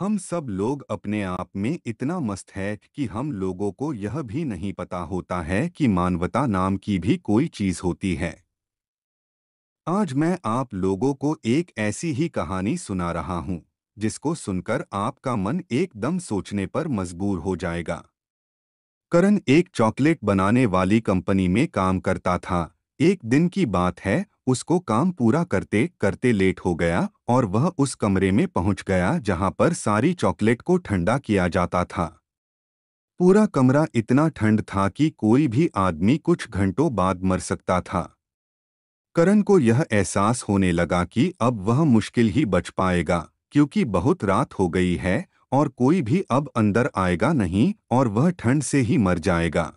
हम सब लोग अपने आप में इतना मस्त है कि हम लोगों को यह भी नहीं पता होता है कि मानवता नाम की भी कोई चीज होती है आज मैं आप लोगों को एक ऐसी ही कहानी सुना रहा हूं जिसको सुनकर आपका मन एकदम सोचने पर मजबूर हो जाएगा करण एक चॉकलेट बनाने वाली कंपनी में काम करता था एक दिन की बात है उसको काम पूरा करते करते लेट हो गया और वह उस कमरे में पहुंच गया जहां पर सारी चॉकलेट को ठंडा किया जाता था पूरा कमरा इतना ठंड था कि कोई भी आदमी कुछ घंटों बाद मर सकता था करण को यह एहसास होने लगा कि अब वह मुश्किल ही बच पाएगा क्योंकि बहुत रात हो गई है और कोई भी अब अंदर आएगा नहीं और वह ठंड से ही मर जाएगा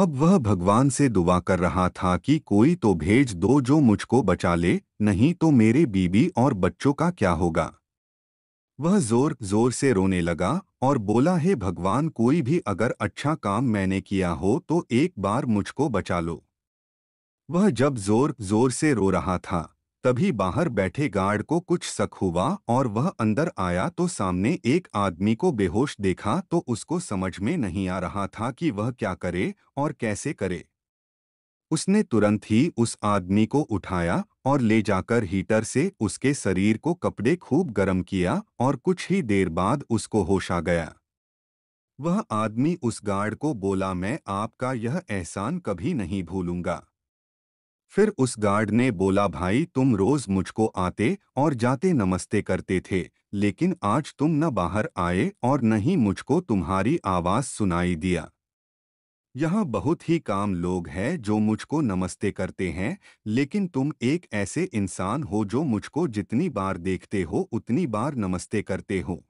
अब वह भगवान से दुआ कर रहा था कि कोई तो भेज दो जो मुझको बचा ले नहीं तो मेरे बीबी और बच्चों का क्या होगा वह जोर जोर से रोने लगा और बोला हे भगवान कोई भी अगर अच्छा काम मैंने किया हो तो एक बार मुझको बचा लो वह जब जोर जोर से रो रहा था तभी बाहर बैठे गार्ड को कुछ शक हुआ और वह अंदर आया तो सामने एक आदमी को बेहोश देखा तो उसको समझ में नहीं आ रहा था कि वह क्या करे और कैसे करे उसने तुरंत ही उस आदमी को उठाया और ले जाकर हीटर से उसके शरीर को कपड़े खूब गर्म किया और कुछ ही देर बाद उसको होश आ गया वह आदमी उस गार्ड को बोला मैं आपका यह एहसान कभी नहीं भूलूंगा फिर उस गार्ड ने बोला भाई तुम रोज मुझको आते और जाते नमस्ते करते थे लेकिन आज तुम न बाहर आए और न ही मुझको तुम्हारी आवाज़ सुनाई दिया यहाँ बहुत ही काम लोग हैं जो मुझको नमस्ते करते हैं लेकिन तुम एक ऐसे इंसान हो जो मुझको जितनी बार देखते हो उतनी बार नमस्ते करते हो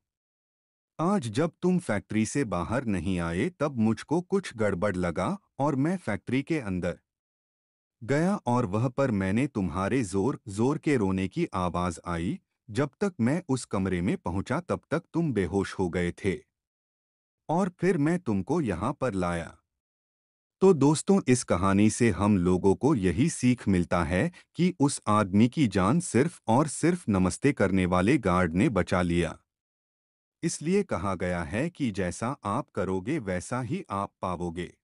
आज जब तुम फैक्ट्री से बाहर नहीं आए तब मुझको कुछ गड़बड़ लगा और मैं फैक्ट्री के अंदर गया और वह पर मैंने तुम्हारे जोर जोर के रोने की आवाज आई जब तक मैं उस कमरे में पहुंचा तब तक तुम बेहोश हो गए थे और फिर मैं तुमको यहां पर लाया तो दोस्तों इस कहानी से हम लोगों को यही सीख मिलता है कि उस आदमी की जान सिर्फ और सिर्फ नमस्ते करने वाले गार्ड ने बचा लिया इसलिए कहा गया है कि जैसा आप करोगे वैसा ही आप पाओगे